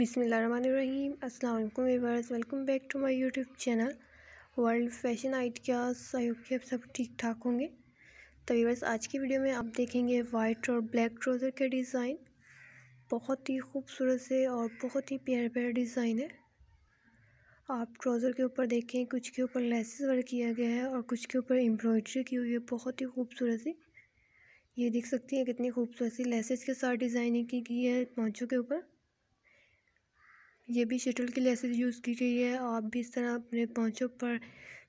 बिसमीम अल्लाम viewers welcome back to my YouTube channel world fashion ideas सहयोग के आप सब ठीक ठाक होंगे तो वीवर्स आज की वीडियो में आप देखेंगे वाइट और ब्लैक ट्राउज़र के डिज़ाइन बहुत ही खूबसूरत से और बहुत ही प्यारे प्यारे डिज़ाइन है आप ट्राउज़र के ऊपर देखें कुछ के ऊपर लेसेस वर्क किया गया है और कुछ के ऊपर एम्ब्रॉयड्री की हुई है बहुत ही खूबसूरत सी ये देख सकती हैं कितनी खूबसूरत सी लेसेस के साथ डिज़ाइनिंग की गई है पाँचों के ऊपर ये भी शटल की लेसेज यूज़ की गई है आप भी इस तरह अपने पहुँचों पर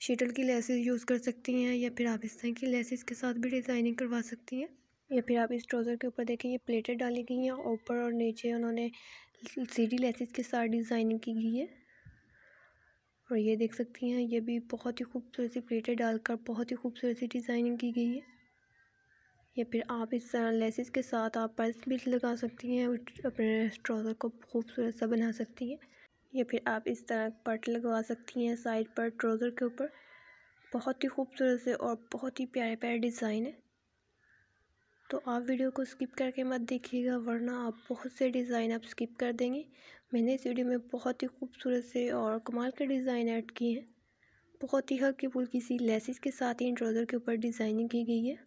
शटल की लेसेज यूज़ कर सकती हैं या फिर आप इस तरह की लेसेज के साथ भी डिज़ाइनिंग करवा सकती हैं या फिर आप इस ट्रोज़र के ऊपर देखें ये प्लेटें डाली गई हैं ऊपर और नीचे उन्होंने सीढ़ी लेसेस के साथ डिज़ाइनिंग की गई है और ये देख सकती हैं ये भी बहुत ही खूबसूरत सी प्लेटें डालकर बहुत ही खूबसूरत सी डिज़ाइनिंग की गई है या फिर आप इस तरह लेसिस के साथ आप पर्स भी लगा सकती हैं अपने ट्राउज़र को खूबसूरत सा बना सकती हैं या फिर आप इस तरह पट लगवा सकती हैं साइड पर ट्राउज़र के ऊपर बहुत ही खूबसूरत से और बहुत ही प्यारे प्यारे डिज़ाइन है तो आप वीडियो को स्किप करके मत देखिएगा वरना आप बहुत से डिज़ाइन आप स्किप कर देंगे मैंने इस वीडियो में बहुत ही खूबसूरत से और कमाल के डिज़ाइन ऐड किए हैं बहुत ही हल्की फुल्की सी लेसिस के साथ ही इन ट्राउज़र के ऊपर डिज़ाइनिंग की गई है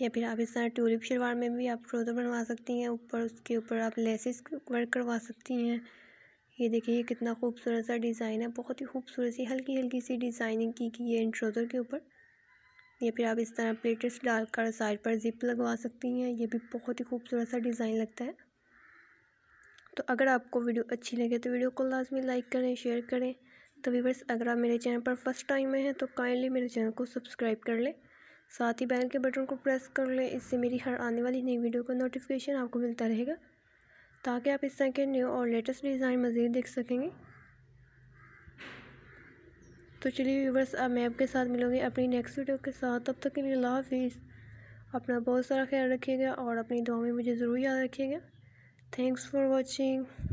या फिर आप इस तरह ट्यूलिप शलवार में भी आप फ्रोजर बनवा सकती हैं ऊपर उसके ऊपर आप लेसेस वर्क करवा सकती हैं ये देखिए ये कितना खूबसूरत सा डिज़ाइन है बहुत ही खूबसूरत सी हल्की हल्की सी डिज़ाइनिंग की गई है इन ट्रोज़र के ऊपर या फिर आप इस तरह प्लेटर्स डालकर साइड पर जिप लगवा सकती हैं ये भी बहुत ही खूबसूरत सा डिज़ाइन लगता है तो अगर आपको वीडियो अच्छी लगे तो वीडियो को लाजमी लाइक करें शेयर करें तो वीवर्स अगर आप मेरे चैनल पर फर्स्ट टाइम में हैं तो काइंडली मेरे चैनल को सब्सक्राइब कर लें साथ ही बैल के बटन को प्रेस कर लें इससे मेरी हर आने वाली नई वीडियो का नोटिफिकेशन आपको मिलता रहेगा ताकि आप इस तरह के न्यू और लेटेस्ट डिज़ाइन मज़ीद देख सकेंगे तो चलिए व्यूवर्स अब मैं आपके साथ मिलूँगी अपनी नेक्स्ट वीडियो के साथ तब तक के लिए अल्लाह हाफिज़ अपना बहुत सारा ख्याल रखिएगा और अपनी दुआ में मुझे ज़रूर याद रखिएगा थैंक्स फॉर वॉचिंग